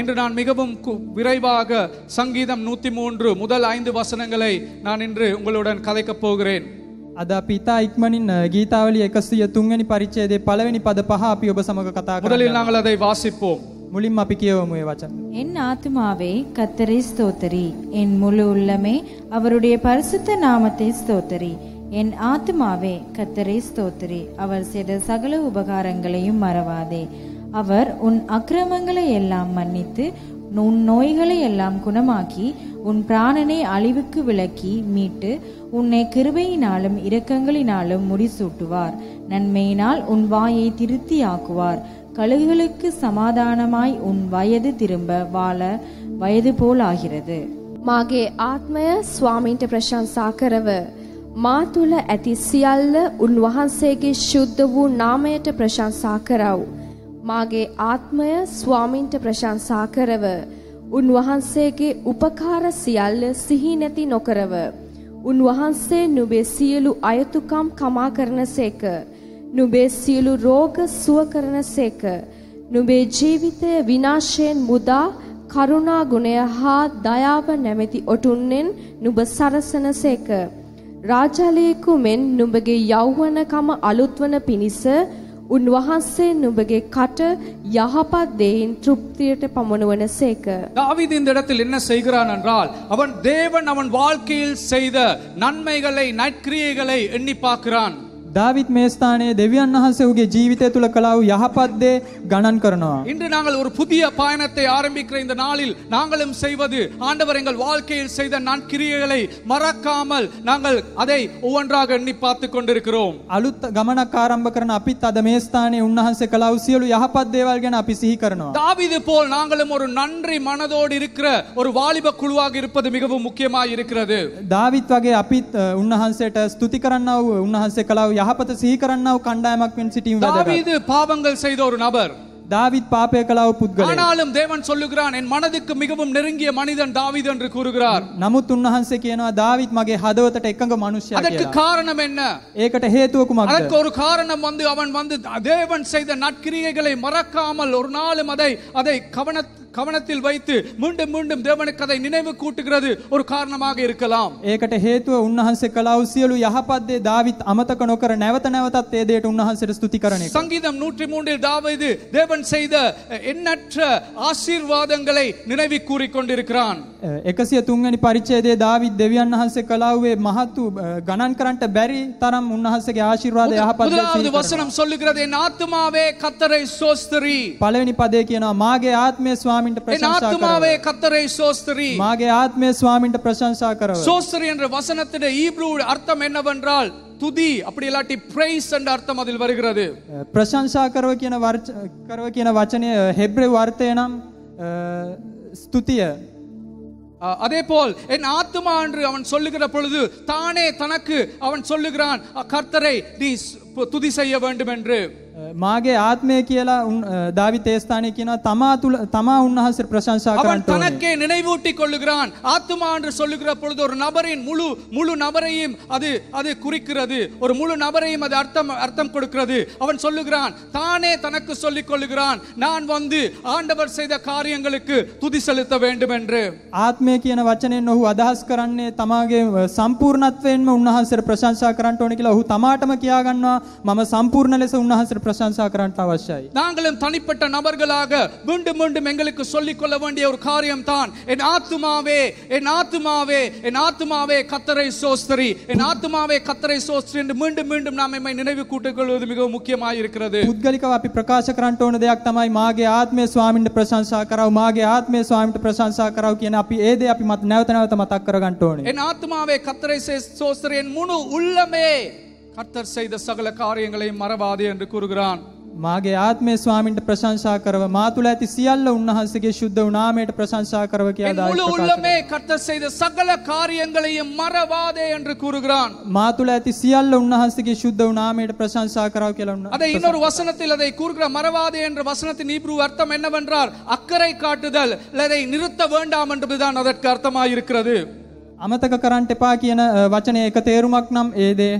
இன்று நான் மிகவும் விரைவாக சங்கீதம் நூத்தி மூன்று முதல் ஐந்து வசனங்களை நான் இன்று உங்களுடன் கதைக்க போகிறேன் අද பிதா இக்மனின் ගීතාවලි එකසිය තුන්වැනි පරිච්චේදේ පළවෙනි පද පහ අපි ඔබ සමඟ කතා முதலில் வாசிப்போம். මුලින්ම අපි කියවමු ඒ වචන. என் ஆத்மாவே கத்தரை ஸ்தோத்தரி என் முழு உள்ளமே அவருடைய பரிசுத்த நாமத்தை ஸ்தோத்தரி என் ஆத்மாவே கத்தரை ஸ்தோத்தரி அவர் செய்த சகல உபகாரங்களையும் மறவாதே அவர் உன் அக்கிரமங்களை எல்லாம் மன்னித்து உன் நோய்களை எல்லாம் குணமாக்கி உன் பிராணனை அழிவுக்கு விளக்கி மீட்டு உன்னை கிருபையினாலும் இரக்கங்களினாலும் முடிசூட்டுவார் நன்மையினால் உன் வாயை திருத்தியாக்குவார் கழுகுகளுக்கு சமாதானமாய் உன் வயது திரும்ப வாழ வயது போல் ஆகிறது மாகே ஆத்மய சுவாமி பிரசாந்த் சாக்கரவு மாத்துல තුල ඇති සියල්ල උන්වහන්සේගේ ශුද්ධ වූ නාමයට ප්‍රශංසා මාගේ ආත්මය ස්වාමින්ට ප්‍රශංසා කරව. උන්වහන්සේගේ උපකාර සියල්ල සිහි නැති නොකරව. උන්වහන්සේ නුඹේ සියලු අයතුකම් කමා කරනසේක. නුඹේ සියලු රෝග සුව කරනසේක. නුඹේ ජීවිතය විනාශයෙන් මුදා කරුණා ගුණය හා දයාව නැමැති ඔටුන්නෙන් නුඹ සරසනසේක. රාජලේකු මෙන් නුඹගේ යෞවනකම අලුත්වන පිණිස උන්වහන්සේ නුඹගේ කට යහපත් දෙයින් තෘප්තියට පමුණුවන සේක. දාවිද இந்த இடத்தில் என்ன செய்கிறான் என்றால் அவன் தேவன் அவன் வாழ்க்கையில் செய்த நன்மைகளை நற்கிரியைகளை எண்ணி பார்க்கிறான் தாவித் மேஸ்தானே ස්ථානයේ දෙවියන් වහන්සේගේ ஜீவிதே තුළ කළා වූ යහපත් இன்று நாங்கள் ஒரு புதிய பயணத்தை ஆரம்பிக்கிற இந்த நாளில் நாங்களும் செய்வது ஆண்டவர் எங்கள் வாழ்க்கையில் செய்த நான் கிரியைகளை மறக்காமல் நாங்கள் அதை ஒவ்வொன்றாக எண்ணி பார்த்து கொண்டிருக்கிறோம். අලුත් ගමනක් ආරම්භ කරන අපිත් අද මේ ස්ථානයේ උන්වහන්සේ කළා தாவீது போல் நாங்களும் ஒரு நன்றி மனதோடு இருக்கிற ஒரு வாலிப குழுவாக இருப்பது மிகவும் முக்கியமாக இருக்கிறது. தாவித் வகை අපිත් උන්වහන්සේට ස්තුති කරන්නා වූ යහපත සිහි කරන්නව කණ්ඩායමක් වෙන් සිටීම වැදගත්. දාවිද් පාපංගල් செய்த ஒரு நபர். தாவித் பாப்பே கலாவு புத்கலே ஆனாலும் தேவன் சொல்லுகிறான் என் மனதுக்கு மிகவும் நெருங்கிய மனிதன் தாவீது என்று கூறுகிறார் නමුත් உன்னஹன்சே කියනවා தாவீத் மகே හදවතට எக்கங்க மனுஷயா කියලා. அதற்கு காரணம் என்ன? ඒකට හේතුව කුමක්ද? அதற்கு ஒரு காரணம் வந்து அவன் வந்து தேவன் செய்த நற்கிரியைகளை மறக்காமல் ஒரு நாளும் அதை அதை கவனத்தில் கவனத்தில் வைத்து மீண்டும் மீண்டும் தேவனுக்கு அதை நினைவு கூட்டுகிறது ஒரு காரணமாக இருக்கலாம் ඒකට හේතුව උන්වහන්සේ කළා වූ සියලු යහපත් දේ දාවිත් අමතක නොකර නැවත නැවතත් ඒ දෙයට උන්වහන්සේට ස්තුති කරන එක. சங்கீதம் 103 இல் தாவீது தேவன் செய்த எண்ணற்ற ஆசீர்வாதங்களை நினைவு கூறிக்கொண்டிருக்கிறான். 103 වෙනි පරිච්ඡේදයේ දාවිත් දෙවියන් වහන්සේ කළා වූ මහත් වූ ගණන් කරන්නට බැරි තරම් උන්වහන්සේගේ ආශිර්වාද යහපත් දේ සිහි කරනවා. වසனம் சொல்லுகிறது என் ஆத்துமாவே கத்தரை சோஸ்திரி. පළවෙනි පදේ කියනවා මාගේ ආත්මය ස්වාමී ස්වාමින්ට ප්‍රශංසා කරව. එන ආත්මාවේ சோஸ்திரி. மாகே ஆத்மே ස්වාමින්ට ප්‍රශංසා කරව. சோஸ்திரி என்ற வசனத்தின் ஹீப்ரூ அர்த்தம் என்னவென்றால் துதி அப்படி இல்லாட்டி பிரைஸ் என்ற அர்த்தம் அதில் வருகிறது பிரசன்சா கரவக்கின வர்ச்ச கரவக்கின வச்சனே ஹெப்ரே வார்த்தை ஸ்துதிய அதே போல் என் ஆத்மா என்று அவன் சொல்லுகிற பொழுது தானே தனக்கு அவன் சொல்லுகிறான் கர்த்தரை நீ துதி செய்ய வேண்டும் என்று මාගේ ආත්මය කියලා දාවි තේස්ථානය කියන තමා තුළ තමා உன்ஹாசர் பிரசංசா அவன் தனக்கே நினைவூட்டிக் கொள்ளுகிறான் ஆத்மா என்று சொல்லுகிற பொழுது ஒரு நபரின் முழு முழு நபரையும் அது ஒரு முழு நபரையும் அது அர்த்தம் அர்த்தம் கொடுக்கிறது அவன் சொல்லுகிறான் தானே தனக்கு சொல்லிக் கொள்ளுகிறான் நான் வந்து ஆண்டவர் செய்த காரியங்களுக்கு துதி செலுத்த வேண்டும் என்று ஆத்மே කියන වචනයෙන් ඔහු අදහස් කරන්නේ තමාගේ සම්පූර්ණත්වයෙන්ම උන්වහන්සේට ප්‍රශංසා කරන්නට ඕන කියලා ඔහු තමාටම කියා ගන්නවා මම සම්පූර්ණ ලෙස උන්වහන්සේට ප්‍රශංසා அவசியம் நாங்களும் தனிப்பட்ட நபர்களாக மீண்டும் மீண்டும் எங்களுக்கு சொல்லிக் கொள்ள வேண்டிய ஒரு காரியம் தான் என் ஆத்துமாவே என் ஆத்துமாவே என் ஆத்துமாவே கத்தரை சோஸ்தரி என் ஆத்துமாவே கத்தரை சோஸ்தரி என்று மீண்டும் மீண்டும் நாம் எம்மை நினைவு கூட்டிக் மிகவும் முக்கியமாக இருக்கிறது පුද්ගලිකව අපි ප්‍රකාශ කරන්නට ඕන දෙයක් තමයි මාගේ ආත්මය ස්වාමින්ට ප්‍රශංසා කරව මාගේ ආත්මය ස්වාමින්ට ප්‍රශංසා කරව කියන අපි ඒ දේ අපි මත නැවත නැවත මතක් කරගන්න ඕනේ. එන් ආත්මාවේ කතරේ கர்த்தர் செய்த சகல காரியங்களை மறவாதே என்று கூறுகிறான் மாகே ஆத்மே ස්වාමින්ට பிரசாசா கரவ மாத்துலாத்தி சியல்ல ඇති சுத்த උන්වහන්සේගේ பிரசாசா கரவ கேதா முழு உள்ளமே கர்த்தர் செய்த சகல காரியங்களையும் மறவாதே என்று கூறுகிறான் மாத்துலாத்தி சியல்ல ඇති சுத்த උන්වහන්සේගේ பிரசாசா கரவ கேல அதை இன்னொரு வசனத்தில் அதை கூறுகிற மறவாதே என்ற வசனத்தின் நீப்ரு அர்த்தம் என்னவென்றால் அக்கறை காட்டுதல் அதை நிறுத்த வேண்டாம் என்பதுதான் அதற்கு அர்த்தமாயிருக்கிறது அமதக கரான் එපා කියන වචනය එක ஏதே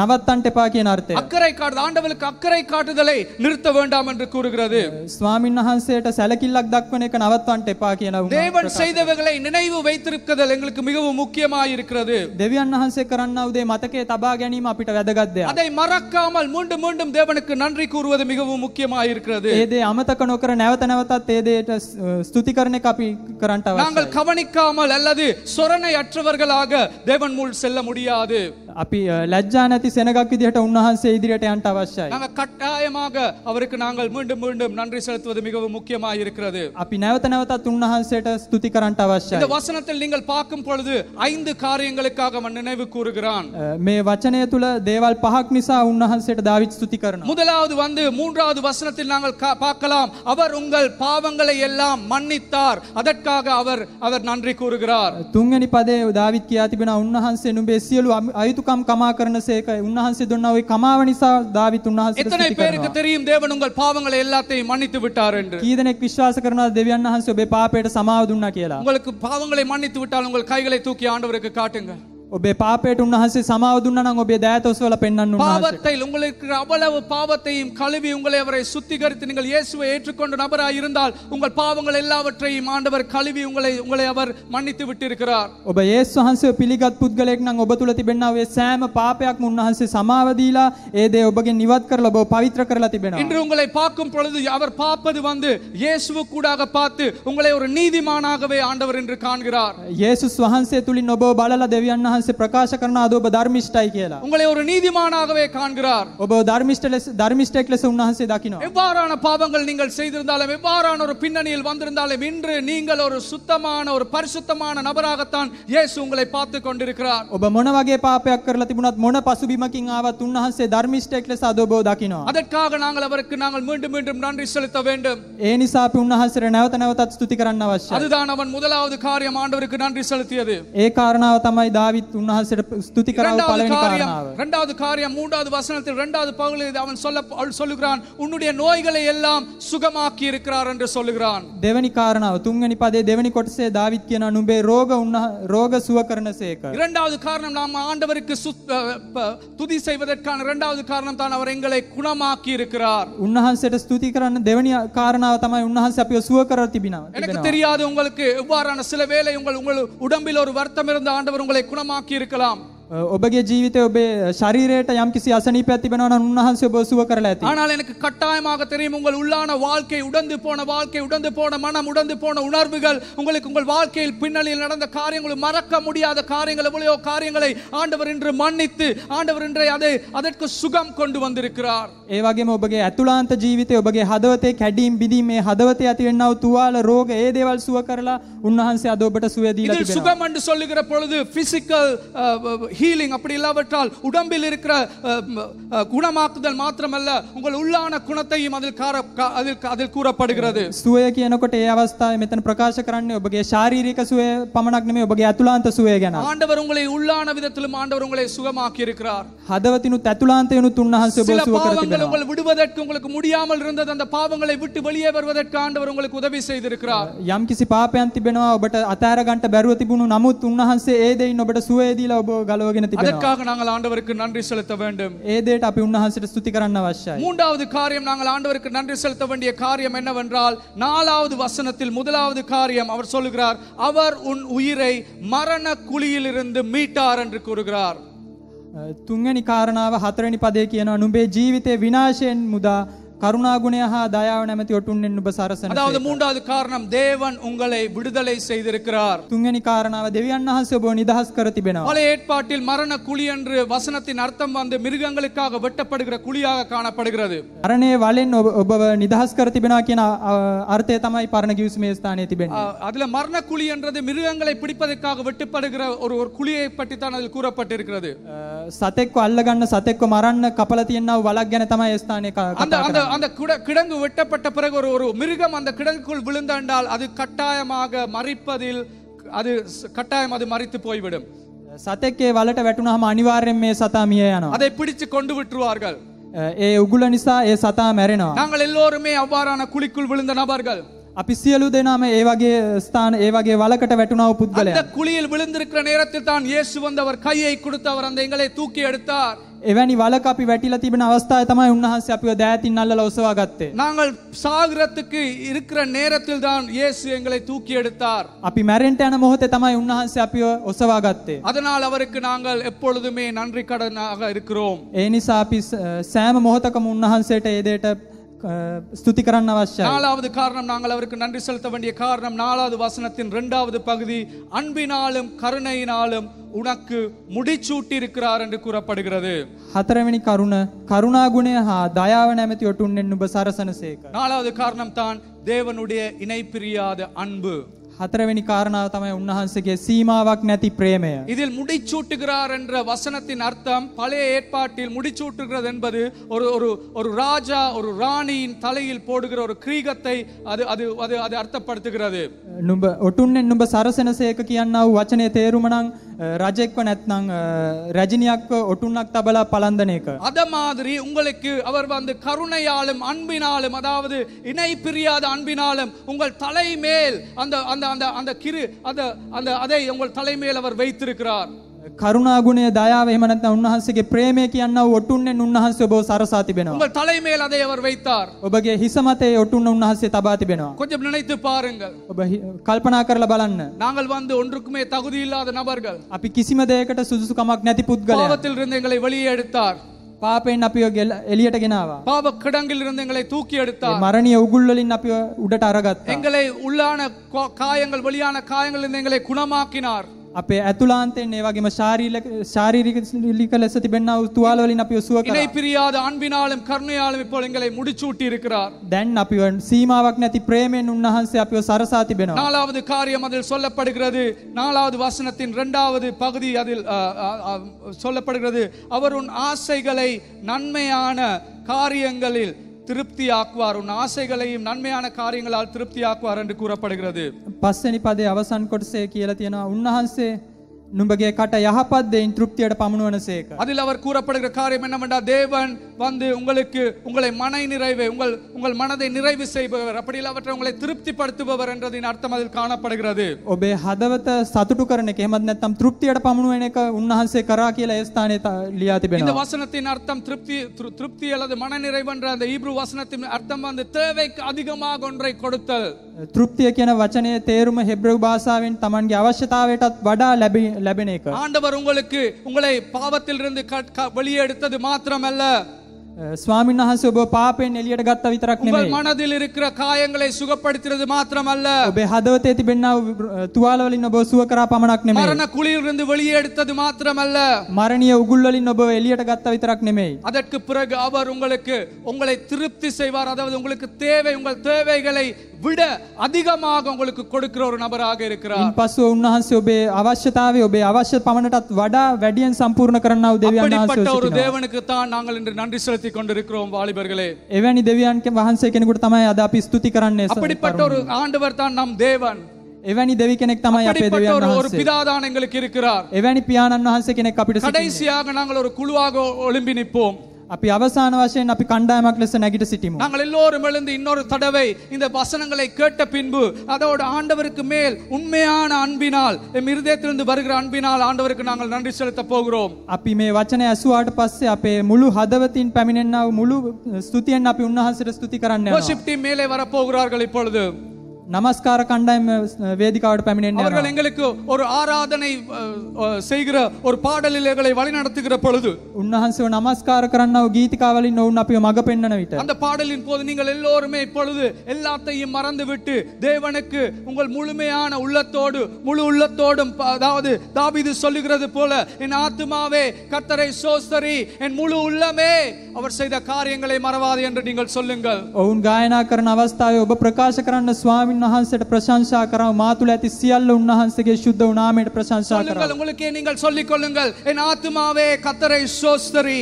நவத்தண்டெப்பா கினார்த்தே அக்கறை காடு ஆண்டவளுக்கு அக்கறை காட்டுதலை நிறுத்த வேண்டாம் என்று கூறுகிறது சுவாமி சுவாமின் ஹான்சேட்ட செலக்கில்லக் தக்வனேக்க நவத்தண்டெப்பா கினவும் தேவன் செய்தவர்களை நினைவு வைத்திருக்கதல் எங்களுக்கு மிகவும் முக்கியமாக இருக்கிறது தேவி அண்ணஹான்சே கரண்ணாவுதே மதக்கே தபா கனிம அப்பிட்ட வெதகத்தே அதை மறக்காமல் மூண்டு மீண்டும் தேவனுக்கு நன்றி கூறுவது மிகவும் முக்கியமாக இருக்கிறது ஏதே அமதக்க நோக்கர நவத்த நவத்த தேதே ஸ்துதி கரணே காப்பி கரண்ட நாங்கள் கவனிக்காமல் அல்லது சொரணை அற்றவர்களாக தேவன் முல் செல்ல முடியாது අපි ලැජ්ජා නැති සෙනගක් විදිහට උන්වහන්සේ ඉදිරියට යන්න අවශ්‍යයි. நாங்க කට්ටායමක அவருக்கு நாங்கள் மீண்டும் மீண்டும் நன்றி செலுத்துவது மிகவும் முக்கியமாக இருக்கிறது. අපි නැවත නැවතත් උන්වහන්සේට ස්තුති කරන්න අවශ්‍යයි. இந்த வசனத்தில் நீங்கள் பார்க்கும் பொழுது ஐந்து காரியங்களுக்காக அவன் நினைவு கூறுகிறான். මේ වචනය තුල දේවල් පහක් නිසා උන්වහන්සේට දාවිත් ස්තුති කරනවා. முதலாவது வந்து மூன்றாவது வசனத்தில் நாங்கள் பார்க்கலாம் அவர் உங்கள் பாவங்களை எல்லாம் மன்னித்தார் அதற்காக அவர் அவர் நன்றி கூறுகிறார். තුන්වෙනි පදේ දාවිත් කියා තිබෙනා උන්වහන්සේ නුඹේ සියලු අයුතු හේතුකම් කමා කරන සේකයි උන්වහන්සේ දුන්න ওই කමාව නිසා දාවිත් උන්වහන්සේ பேருக்கு தெரியும் தேவன் உங்கள் பாவங்களை எல்லாத்தையும் மன்னித்து விட்டார் என்று கீதනෙක් විශ්වාස කරනවා தேவி වහන්සේ ඔබේ පාපයට සමාව දුන්නා කියලා உங்களுக்கு பாவங்களை மன்னித்து விட்டால் உங்கள் கைகளை தூக்கி ஆண்டவருக்கு காட்டுங்க ඔබේ පාපයට උන්වහන්සේ සමාව දුන්නා නම් ඔබේ දෑතොස්වල පෙන්වන්න උන්වහන්සේ பாவத்தை உங்களுக்கு அவ்வளவு பாவத்தையும் கழுவி உங்களை அவரை சுத்திகரித்து நீங்கள் இயேசுவை ஏற்றுக்கொண்டு நபரா இருந்தால் உங்கள் பாவங்கள் எல்லாவற்றையும் ஆண்டவர் கழுவி உங்களை உங்களை அவர் மன்னித்து விட்டிருக்கிறார் ඔබ යේසුස් වහන්සේ පිළිගත් පුද්ගලයෙක් නම් ඔබ තුල තිබෙනා ඔය සෑම පාපයක්ම උන්වහන්සේ සමාව දීලා ඒ දේ ඔබගෙන් ඉවත් කරලා ඔබව පවිත්‍ර කරලා තිබෙනවා இன்று உங்களை பார்க்கும் பொழுது அவர் பாப்பது வந்து இயேசுவு கூடாக பார்த்து உங்களை ஒரு நீதிமானாகவே ஆண்டவர் என்று காண்கிறார் இயேசு வஹன்சே துளின் ඔබ බලලා දෙවියන් වහන්සේ ප්‍රකාශ කරන අද ඔබ ධර්මිෂ්ඨයි කියලා. உங்களை ஒரு நீதிமானாகவே காண்கிறார். ඔබ ධර්මිෂ්ඨ ලෙස ධර්මිෂ්ඨෙක් ලෙස උන්වහන්සේ දකිනවා. எவ்வாறான பாவங்கள் நீங்கள் செய்திருந்தாலும் எவ்வாறான ஒரு பின்னணியில் வந்திருந்தாலும் இன்று நீங்கள் ஒரு சுத்தமான ஒரு பரிசுத்தமான நபராகத்தான் இயேசு உங்களை பார்த்து கொண்டிருக்கிறார். ඔබ මොන වගේ පාපයක් කරලා තිබුණත් මොන පසුබිමකින් ආවත් උන්වහන්සේ ධර්මිෂ්ඨෙක් ලෙස අද ඔබ දකිනවා. அதற்காக நாங்கள் அவருக்கு நாங்கள் மீண்டும் மீண்டும் நன்றி செலுத்த வேண்டும். ඒ නිසා අපි උන්වහන්සේට නැවත නැවතත් ස්තුති කරන්න අවශ්‍යයි. அதுதான் அவன் முதலாவது காரியம் ஆண்டவருக்கு நன்றி செலுத்தியது. ඒ කාරණාව තමයි දාවිත් இரண்டாவது காரியம் மூன்றாவது வசனத்தில் இரண்டாவது பகுதியில் அவன் சொல்ல சொல்லுகிறான் உன்னுடைய நோய்களை எல்லாம் சுகமாக்கி இருக்கிறார் என்று சொல்லுகிறான். දෙවැනි කාරණාව இரண்டாவது காரணம் நாம் ஆண்டவருக்கு துதி செய்வதற்கான இரண்டாவது காரணம் தான் அவர் எங்களை குணமாக்கி இருக்கிறார். උන්වහන්සේට ස්තුති කරන්න දෙවැනි කාරණාව තමයි උන්වහන්සේ අපිව எனக்கு தெரியாது உங்களுக்கு இவ்வாறான சில வேளை உங்கள் உங்கள் உடம்பில் ஒரு வருத்தம் இருந்த ஆண்டவர் உங்களை குணமாக்கி பிரகாசமாக்கி இருக்கலாம் Uh, ඔබගේ ජීවිතය ඔබේ uh, ශරීරයට යම් කිසි අසනීපයක් තිබෙනවා නම් උන්වහන්සේ ඔබ සුව කරලා ඇති. ஆனால் எனக்கு கட்டாயமாக தெரியும் உங்கள் உள்ளான வாழ்க்கை உடந்து போன வாழ்க்கை உடந்து போன மனம் உடந்து போன உணர்வுகள் உங்களுக்கு உங்கள் வாழ்க்கையில் பின்னணியில் நடந்த காரியங்களும் மறக்க முடியாத காரியங்கள் எவ்வளையோ காரியங்களை ஆண்டவர் இன்று மன்னித்து ஆண்டவர் இன்று அதை அதற்கு சுகம் கொண்டு வந்திருக்கிறார். ඒ වගේම ඔබගේ ඇතුළාන්ත ජීවිතය ඔබගේ හදවතේ කැඩීම් බිඳීම් මේ හදවතේ ඇති වෙන්නා වූ තුවාල රෝග ඒ දේවල් සුව කරලා උන්වහන්සේ අද ඔබට සුවය දීලා තිබෙනවා. ඉතින් සුගමඬ சொல்லுகிற பொழுது physical uh, ஹீலிங் அப்படி இல்லாவிட்டால் உடம்பில் இருக்கிற குணமாக்குதல் மாத்திரமல்ல உங்கள் உள்ளான குணத்தையும் அதில் அதில் அதில் கூறப்படுகிறது සුවය කියනකොට ඒ අවස්ථාවේ මෙතන ප්‍රකාශ කරන්නේ ඔබගේ ශාරීරික සුවය පමණක් ஆண்டவர் உங்களை உள்ளான விதத்திலும் ஆண்டவர் உங்களை சுகமாக்கி இருக்கிறார் ஹதவத்தினுத் அத்துலாந்தையனுத் உன்வහන්සේ ඔබ சுவ உங்களை விடுவதற்கு உங்களுக்கு முடியாமல் இருந்தது அந்த பாவங்களை விட்டு வெளியே வருவதற்கு ஆண்டவர் உங்களுக்கு உதவி செய்திருக்கிறார் යම් කිසි පාපයන් තිබෙනවා ඔබට අතහැර ගන්න බැරුව තිබුණු නමුත් උන්වහන්සේ ඒ පළවගෙන තිබෙනවා. அதற்காக நாங்கள் ஆண்டவருக்கு நன்றி செலுத்த வேண்டும். ඒ දේට අපි උන්වහන්සේට ස්තුති කරන්න අවශ්‍යයි. மூன்றாவது காரியம் நாங்கள் ஆண்டவருக்கு நன்றி செலுத்த வேண்டிய காரியம் என்னவென்றால் நாலாவது வசனத்தில் முதலாவது காரியம் அவர் சொல்லுகிறார் அவர் உன் உயிரை மரண குழியிலிருந்து மீட்டார் என்று கூறுகிறார். තුන්වැනි කාරණාව හතරවෙනි பதே කියනවා நுபே ஜீவிதே විනාශයෙන් முதா கருணாகுணය හා දයාව නැමැති ඔටුන්ෙන් ඔබ அதாவது மூன்றாவது காரணம் தேவன் உங்களை விடுதலை செய்திருக்கிறார் துங்கனி කාරණාව දෙවියන් වහන්සේ ඔබ නිදහස් කර பழைய ஏற்பாட்டில் மரண குழி என்று வசனத்தின் அர்த்தம் வந்து மிருகங்களுக்காக வெட்டப்படுகிற குழியாக காணப்படுகிறது අරණේ වලෙන් ඔබව නිදහස් කර තිබෙනවා කියන අර්ථය තමයි පරණ කිවිසුමේ ස්ථානයේ அதுல மரண குழி என்றது மிருகங்களை பிடிப்பதற்காக வெட்டப்படுகிற ஒரு ஒரு குழியை பற்றி தான் அதில் கூறப்பட்டிருக்கிறது சதைக்கு அல்ல ගන්න සතෙක්ව මරන්න කපලා තියෙනා වලක් ගැන அந்த கிடங்கு வெட்டப்பட்ட பிறகு ஒரு ஒரு மிருகம் அந்த கிடங்குக்குள் விழுந்தாண்டால் அது கட்டாயமாக மறிப்பதில் அது கட்டாயம் அது மறித்து போய்விடும் சதைக்கே வளட்ட වැටුණහම அனிவாரியம் மே சதாமியே මිය அதை பிடிச்சு கொண்டு விட்டுருவார்கள். ஏ උගුල නිසා ඒ සතා நாங்கள் எல்லோருமே அவ்வாறான குழிக்குள் விழுந்த நபர்கள். අපි සියලු දෙනාම ඒ වගේ ස්ථාන ඒ அந்த குழியில் விழுந்திருக்கிற நேரத்தில் தான் இயேசு வந்தவர் கையை கொடுத்தவர் அந்த எங்களை தூக்கி எடுத்தார். එවැනி වලක අපි වැටිලා තිබෙන අවස්ථාවේ තමයි උන්වහන්සේ අපිව දෑතින් අල්ලලා ඔසවා ගත්තේ. நாங்கள் சாகரத்துக்கு இருக்கிற நேரத்தில் தான் இயேசு எங்களை தூக்கி எடுத்தார். අපි මැරෙන්න යන මොහොතේ තමයි උන්වහන්සේ අපිව ඔසවා ගත්තේ. அதனால் அவருக்கு நாங்கள் எப்பொழுதுமே நன்றி கடனாக இருக்கிறோம். ඒ නිසා අපි සෑම මොහොතකම උන්වහන්සේට ඒ දෙයට ஸ்துதி கரண் அவசியம் நாலாவது காரணம் நாங்கள் அவருக்கு நன்றி செலுத்த வேண்டிய காரணம் நாலாவது வசனத்தின் இரண்டாவது பகுதி அன்பினாலும் கருணையினாலும் உனக்கு முடிச்சூட்டி இருக்கிறார் என்று கூறப்படுகிறது හතරවෙනි கருண கருணா குணே හා දයාව නැමැති ඔටුන්නෙන් ඔබ සරසනසේක. நாலாவது காரணம் தான் தேவனுடைய இணைப்பிரியாத அன்பு හතරවෙනි කාරණාව තමයි උන්වහන්සේගේ සීමාවක් නැති ප්‍රේමය. இதில் முடிச்சூட்டுகிறார் என்ற வசனத்தின் அர்த்தம் பழைய ஏற்பாட்டில் முடிச்சூட்டுகிறது என்பது ஒரு ஒரு ஒரு ராஜா ஒரு ராணியின் தலையில் போடுகிற ஒரு கிரீகத்தை அது அது அது அது அர்த்தப்படுத்துகிறது. නුඹ ඔටුන්නෙන් නුඹ සරසනසේක කියන්නා වූ වචනේ තේරුම ரஜைக்கு නැත්නම් ரஜினியாக்கு ஒட்டுண்ணாக் தபலா பலந்தனேக்கு அத மாதிரி உங்களுக்கு அவர் வந்து கருணையாலும் அன்பினாலும் அதாவது இணை பிரியாத அன்பினாலும் உங்கள் தலைமேல் அந்த அந்த அந்த அந்த கிரு அந்த அந்த அதை உங்கள் தலைமேல் அவர் வைத்திருக்கிறார் கருணா குணය தயாව එහෙම නැත්නම් උන්වහන්සේගේ ප්‍රේමය කියනවා ඔටුන්නෙන් උන්වහන්සේ ඔබව සරසා තිබෙනවා. உங்கள் தலை மேல் அதை அவர் வைத்தார். ඔබගේ හිස මත ඒ ඔටුන්න උන්වහන්සේ තබා තිබෙනවා. கொஞ்சம் நினைத்து பாருங்கள். ඔබ කල්පනා කරලා බලන්න. நாங்கள் வந்து ஒன்றுக்குமே தகுதி இல்லாத நபர்கள். අපි කිසිම දෙයකට සුදුසුකමක් නැති පුද්ගලයන්. பாவத்தில் இருந்து எங்களை வெளியே எடுத்தார். පාපෙන් අපිව එලියට ගෙනාවා. පාප කඩංගිල් இருந்து எங்களை தூக்கி எடுத்தார். මරණීය උගුල් වලින් අපිව උඩට අරගත්තා. எங்களை உள்ளான காயங்கள் வெளியான காயங்கள் இருந்து எங்களை குணமாக்கினார். අපේ ඇතුලාන්තෙන් ඒ වගේම ශාරීරික ශාරීරික ලෙස තිබෙනා වූ තුවාල වලින් අපි ඔසුව කරා. ඉනේ පිරියාද අන්බිනාලම් කරුණයාලම් இப்போ எங்களை முடிச்சூட்டி இருக்கிறார். දැන් අපිව සීමාවක් නැති ප්‍රේමයෙන් උන්වහන්සේ අපිව සරසා තිබෙනවා. நாலாவது காரியம் அதில் சொல்லப்படுகிறது நாலாவது வசனத்தின் இரண்டாவது பகுதி அதில் சொல்லப்படுகிறது அவர் உன் ஆசைகளை நன்மையான காரியங்களில் ஆக்குவார் உன் ஆசைகளையும் நன்மையான காரியங்களால் திருப்தியாக்குவார் என்று கூறப்படுகிறது පස්සනි பதே அவசான் கொடுசே කියලා තියෙනවා නුඹගේ කට යහපත් දෙයින් திருப்திයට பமணுவனසේක அதில் அவர் கூறப்படுகிற காரியம் என்னவென்றால் தேவன் வந்து உங்களுக்கு உங்களை மன நிறைவே உங்கள் உங்கள் மனதை நிறைவு செய்பவர் அப்படி இல்லாவற்றை உங்களை திருப்திப்படுத்துபவர் என்றதின் அர்த்தம் அதில் காணப்படுகிறது ஒபே හදවත සතුටු කරන එක එහෙමත් නැත්නම් තෘප්තියට පමුණුවන එක උන්වහන්සේ කරා லியாதி ඒ இந்த வசனத்தின் அர்த்தம் திருப்தி திருப்தி அல்லது மனநிறைவு என்ற அந்த ஈப்ரு வசனத்தின் அர்த்தம் வந்து தேவைக்கு அதிகமாக ஒன்றை கொடுத்தல் திருப்திය කියන වචනය තේරුම හෙබ්‍රව් භාෂාවෙන් Tamanගේ අවශ්‍යතාවයටත් වඩා ලැබෙන එක. ஆண்டவர் உங்களுக்கு உங்களை பாவத்திலிருந்து வெளியே எடுத்தது மாத்திரமல்ல ස්වාමීන් වහන්සේ ඔබ පාපයෙන් එළියට ගත්ත විතරක් නෙමෙයි. ඔබ මනදිல் இருக்கிற காயங்களை சுகப்படுத்தினது மாத்திரமல்ல. ඔබේ හදවතේ තිබෙනා තුවාල වලින් ඔබ සුව කරා පමණක් නෙමෙයි. මරණ කුලිயிலிருந்து வெளியே எடுத்தது மாத்திரமல்ல. මරණීය උගුල් වලින් ඔබ එළියට ගත්ත විතරක් නෙමෙයි. அதற்கு பிறகு அவர் உங்களுக்கு உங்களை திருப்தி செய்வார் அதாவது உங்களுக்கு தேவை உங்கள் தேவைகளை விட அதிகமாக உங்களுக்கு கொடுக்கிற ஒரு நபராக இருக்கிறார் பசு උන්වහන්සේ ஒபே අවශ්‍යතාවය ஒபே அவசிய පමණටත් වඩා வெடியன் சம்பூர்ண කරන්නව ஒரு தேவனுக்கு தான் நாங்கள் இன்று நன்றி செலுத்தி கொண்டிருக்கிறோம் வாலிபர்களே එවැනි දෙවියන් වහන්සේ கூட තමයි අද අපි ஸ்துதி කරන්නේ அப்படிப்பட்ட ஒரு ஆண்டவர் தான் நம் தேவன் එවැනි දෙවි කෙනෙක් තමයි අපේ දෙවියන් ஒரு பிதாதான் எங்களுக்கு இருக்கிறார். එවැනி පියාණන් වහන්සේ කෙනෙක් අපිට கடைசியாக நாங்கள் ஒரு குழுவாக ஒளிம்பி நிற்போம். அப்பி அவசான වශයෙන් අපි கண்டாயமாக லெஸ் නැගිට සිටිමු. நாங்கள் எல்லோரும் எழுந்து இன்னொரு தடவை இந்த வசனங்களை கேட்ட பின்பு அதோடு ஆண்டவருக்கு மேல் உண்மையான அன்பினால் எம் இருதயத்திலிருந்து வருகிற அன்பினால் ஆண்டவருக்கு நாங்கள் நன்றி செலுத்த போகிறோம். අපි මේ වචනය ඇසුවාට පස්සේ අපේ முழு ஹதவத்தின் පැමිණෙනා முழு ස්තුතියෙන් අපි උන්වහන්සේට ස්තුති කරන්න යනවා. worship மேலே வர போகிறார்கள் இப்பொழுது. நமஸ்கார கண்டாயம் வேதிக்காவோட පැමිණෙන්නේ அவர்கள் எங்களுக்கு ஒரு ஆராதனை செய்கிற ஒரு பாடலில் எங்களை வழிநடத்துகிற பொழுது உன்னஹன்சு நமஸ்கார කරන්නව ගීතිකාවලින් ඔවුන් අපිව மக පෙන්වන විට அந்த பாடலின் போது நீங்கள் எல்லோருமே இப்பொழுது எல்லாத்தையும் மறந்து விட்டு தேவனுக்கு உங்கள் முழுமையான உள்ளத்தோடு முழு உள்ளத்தோடும் அதாவது தாவீது சொல்லுகிறது போல என் ஆத்துமாவே கத்தரை சோஸ்தரி என் முழு உள்ளமே அவர் செய்த காரியங்களை மறவாது என்று நீங்கள் சொல்லுங்கள் ඔවුන් ගායනා කරන අවස්ථාවේ ඔබ ප්‍රකාශ කරන්න ස්වාමීන් වහන්සේට ප්‍රශංසා කරමු මා තුල ඇති සියල්ල උන්වහන්සේගේ ශුද්ධ වූ නාමයට ප්‍රශංසා කරමු. உங்களுக்கே நீங்கள் சொல்லிக் கொள்ளுங்கள் என் ஆத்மாவே கத்தரை சோஸ்தரி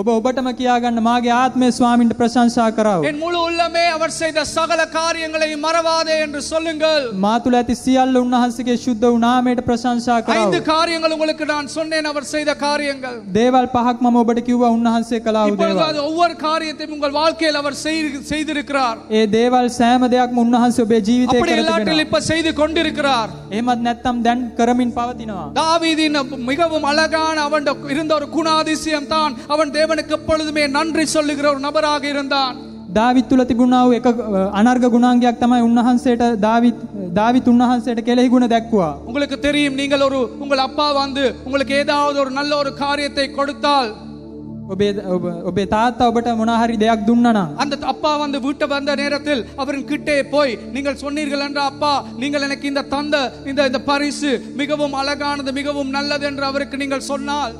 ඔබ ඔබටම කියාගන්න මාගේ ආත්මේ ස්වාමින්ට ප්‍රශංසා කරව. என் முழு உள்ளமே அவர் செய்த சகல காரியங்களை மறவாதே என்று சொல்லுங்கள். මා ඇති සියල්ල උන්වහන්සේගේ ශුද්ධ වූ ප්‍රශංසා කරව. ஐந்து காரியங்கள் உங்களுக்கு நான் சொன்னேன் அவர் செய்த காரியங்கள். දේවල් පහක් මම ඔබට කිව්වා උන්වහන්සේ කළා වූ දේවල්. இப்பொழுது ஒவ்வொரு காரியத்தையும் உங்கள் வாழ்க்கையில் அவர் செய்திருக்கிறார். ඒ දේවල් සෑම දෙයක්ම උන්වහන්සේ ඔබේ ජීවිතේ කරලා තිබෙනවා. අපේ இப்ப செய்து கொண்டிருக்கிறார். එහෙමත් නැත්නම් දැන් කරමින් පවතිනවා. දාවීදින් மிகவும் அழகான அவன் இருந்த ஒரு குணாதிசயம் தான் அவன் தேவனுக்கு எப்பொழுதுமே நன்றி சொல்லுகிற ஒரு நபராக இருந்தான் දාවිත් குணாவு எக்க அனர்க එක අනර්ග ගුණාංගයක් තමයි தாவித் தாவித் දාවිත් சேட்ட කෙලෙහි ගුණ දැක්වුවා. உங்களுக்கு தெரியும் நீங்கள் ஒரு உங்கள் அப்பா வந்து உங்களுக்கு ஏதாவது ஒரு நல்ல ஒரு காரியத்தை கொடுத்தால் ஒபே ஒபே தாத்தா ඔබට මොනාහරි දෙයක් දුන්නනම් அந்த அப்பா வந்து வீட்டு வந்த நேரத்தில் அவரின் கிட்டே போய் நீங்கள் சொன்னீர்கள் என்ற அப்பா நீங்கள் எனக்கு இந்த தந்த இந்த இந்த பரிசு மிகவும் அழகானது மிகவும் நல்லது என்று அவருக்கு நீங்கள் சொன்னால்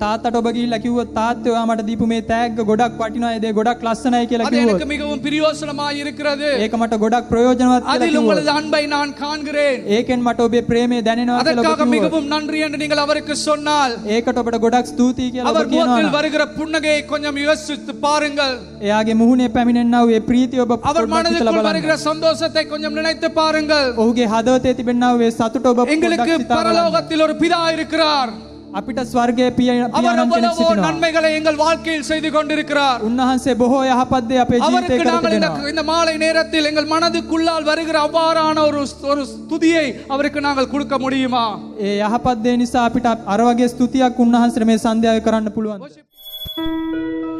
තාත්තට ඔබ ගිහිල්ලා කිව්වොත් තාත්තේ ඔයා මට දීපු මේ තෑග්ග ගොඩක් වටිනවා ඒ දේ ගොඩක් ලස්සනයි කියලා කිව්වොත් அது எனக்கு மிகவும் பிரியோசனமா இருக்கிறது ඒක මට ගොඩක් ප්‍රයෝජනවත් කියලා அதில் உங்களது அன்பை நான் காண்கிறேன் ඒකෙන් මට ඔබේ ප්‍රේමය දැනෙනවා කියලා ඔබ කිව්වා மிகவும் நன்றி என்று நீங்கள் அவருக்கு சொன்னால் ඒකට ඔබට ගොඩක් ස්තුතියි කියලා ඔබ කියනවා அவர் வருகிற புன்னகையை கொஞ்சம் யோசித்து பாருங்கள் එයාගේ මුහුණේ පැමිණෙනා වූ ඒ ප්‍රීතිය ඔබ அவர் மனதிற்குள் வருகிற சந்தோஷத்தை கொஞ்சம் நினைத்து பாருங்கள் ඔහුගේ හදවතේ තිබෙනා වූ ඒ සතුට ඔබ எங்களுக்கு பரலோகத்தில் ஒரு பிதா இருக்கிறார் අපිට ස්වර්ගයේ பிய පියාණන් කෙනෙක් සිටිනවා. நன்மைகளை எங்கள் வாழ்க்கையில் செய்து கொண்டிருக்கிறார். உன்னහන්සේ බොහෝ යහපත් දේ අපේ ජීවිතේ කරගෙන நாங்கள் இந்த இந்த மாலை நேரத்தில் எங்கள் மனதுக்குள்ளால் வருகிற அவ்வாறான ஒரு ஒரு ஸ்துதியை அவருக்கு நாங்கள் கொடுக்க முடியுமா? ஏ යහපත් දේ නිසා අපිට අර වගේ ස්තුතියක් උන්වහන්සේට මේ සන්ධ්‍යාවේ කරන්න පුළුවන්. Thank you.